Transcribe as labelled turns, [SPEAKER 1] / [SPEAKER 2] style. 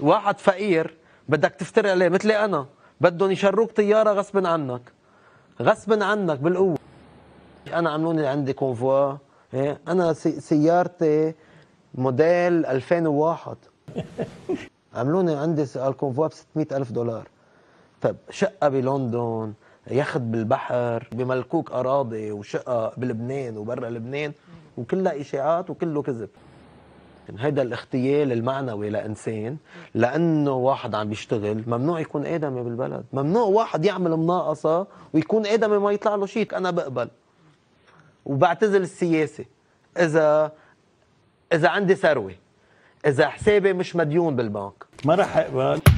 [SPEAKER 1] واحد فقير بدك تفتر عليه مثلي انا بدهم يشروك طياره غصب عنك غصب عنك بالقوه انا عملوني عندي كونفوا إيه؟ انا سيارتي موديل 2001 عملوني عندي الكونفوا ب 600 الف دولار طيب شقه بلندن يخت بالبحر بملكوك اراضي وشقه بلبنان وبرا لبنان وكلها اشاعات وكله كذب هيدا الاغتيال المعنوي لانسان لانه واحد عم بيشتغل ممنوع يكون ادمي بالبلد ممنوع واحد يعمل مناقصه ويكون ادمي ما يطلع له شيء انا بقبل وبعتزل السياسه اذا اذا عندي ثروه اذا حسابي مش مديون بالبنك
[SPEAKER 2] ما رح اقبل